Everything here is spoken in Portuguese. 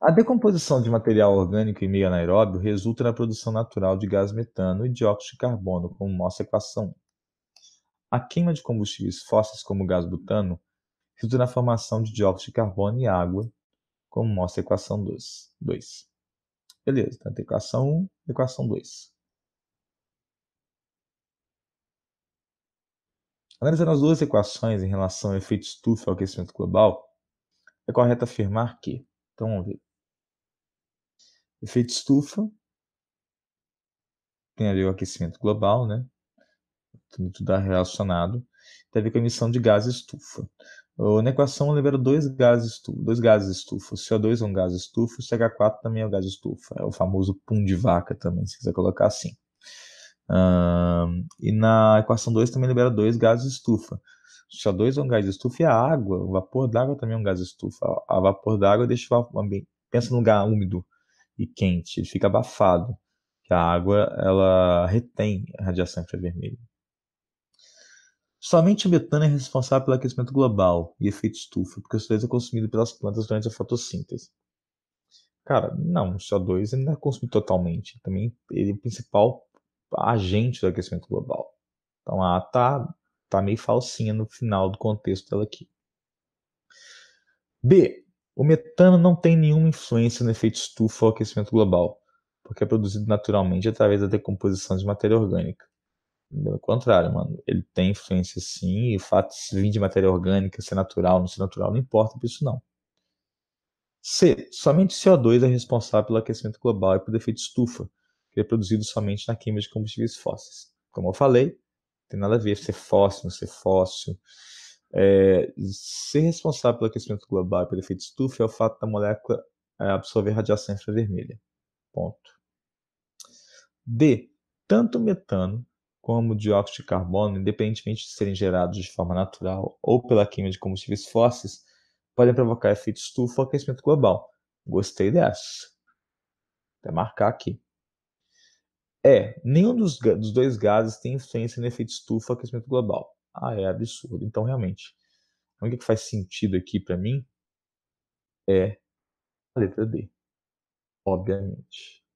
A decomposição de material orgânico em meio anaeróbio resulta na produção natural de gás metano e dióxido de carbono, como mostra a equação 1. A queima de combustíveis fósseis como gás butano resulta na formação de dióxido de carbono e água, como mostra a equação 2. Beleza, então equação 1 equação 2. Analisando as duas equações em relação ao efeito estufa e ao aquecimento global, é correto afirmar que, então vamos ver, Efeito estufa. Tem a ver o aquecimento global, né? Tudo está relacionado. Tem a ver com a emissão de gases estufa. Na equação, libera dois gases, estufa, dois gases estufa. O CO2 é um gás estufa, o CH4 também é um gás estufa. É o famoso pum de vaca também, se quiser colocar assim. Uh, e na equação 2 também libera dois gases estufa. O CO2 é um gás estufa e a água, o vapor d'água também é um gás estufa. A vapor d'água deixa o ambiente. Pensa num lugar úmido e quente, ele fica abafado, que a água ela retém a radiação infravermelha. Somente o metano é responsável pelo aquecimento global e efeito estufa, porque o CO2 é consumido pelas plantas durante a fotossíntese. Cara, não, o CO2 não é consumido totalmente. Também ele é o principal agente do aquecimento global. Então a tá, tá meio falsinha no final do contexto dela aqui. B. O metano não tem nenhuma influência no efeito estufa ou aquecimento global, porque é produzido naturalmente através da decomposição de matéria orgânica. Pelo contrário, mano, ele tem influência sim, e o fato de vir de matéria orgânica, ser natural, ou não ser natural, não importa por isso não. C. Somente o CO2 é responsável pelo aquecimento global e pelo efeito estufa, que é produzido somente na queima de combustíveis fósseis. Como eu falei, não tem nada a ver ser fóssil, não ser fóssil, é, ser responsável pelo aquecimento global e pelo efeito estufa é o fato da molécula é, absorver radiação infravermelha. Ponto. D. Tanto metano como dióxido de carbono, independentemente de serem gerados de forma natural ou pela química de combustíveis fósseis, podem provocar efeito estufa ou aquecimento global. Gostei dessa. Vou até marcar aqui. É, nenhum dos, dos dois gases tem influência no efeito estufa ou aquecimento global ah, é absurdo. Então, realmente, o que faz sentido aqui para mim é a letra D, obviamente.